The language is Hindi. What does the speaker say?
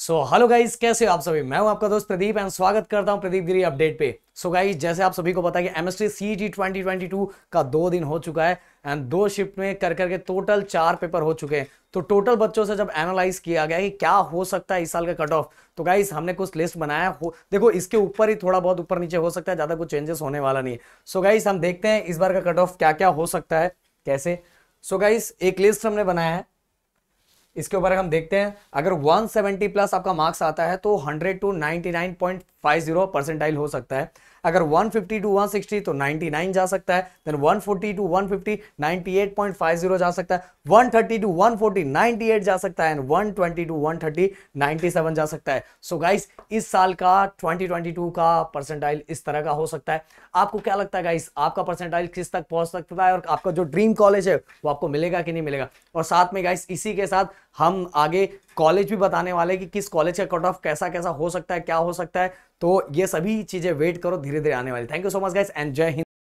सो हेलो गाइज कैसे हो आप सभी मैं हूं आपका दोस्त प्रदीप एंड स्वागत करता हूं प्रदीप गिरी अपडेट पे सो so गाइज जैसे आप सभी को पता है कि MST C G twenty twenty two का दो दिन हो चुका है एंड दो शिफ्ट में कर करके टोटल चार पेपर हो चुके हैं तो टोटल बच्चों से जब एनालाइज किया गया कि क्या हो सकता है इस साल का कट ऑफ तो गाइज हमने कुछ लिस्ट बनाया हो देखो इसके ऊपर ही थोड़ा बहुत ऊपर नीचे हो सकता है ज़्यादा कुछ चेंजेस होने वाला नहीं है सो so गाइज हम देखते हैं इस बार का कट ऑफ क्या क्या हो सकता है कैसे सो so गाइज एक लिस्ट हमने बनाया है इसके ऊपर हम देखते हैं अगर 170 प्लस आपका मार्क्स आता है तो 100 टू फाइव जीरो परसेंटाइल हो सकता है अगर 150 टू 160 तो 99 जा सकता है देन 140 टू 150 98.50 जा सकता है 130 टू 140 98 जा सकता है एंड 120 टू 130 97 जा सकता है सो so गाइस इस साल का 2022 का परसेंटाइल इस तरह का हो सकता है आपको क्या लगता है गाइस आपका परसेंटाइल किस तक पहुंच सकता है और आपका जो ड्रीम कॉलेज है वो आपको मिलेगा कि नहीं मिलेगा और साथ में गाइस इसी के साथ हम आगे कॉलेज भी बताने वाले कि किस कॉलेज का कट ऑफ कैसा कैसा हो सकता है क्या हो सकता है तो ये सभी चीजें वेट करो धीरे धीरे आने वाली thank you so much guys and जय हिंद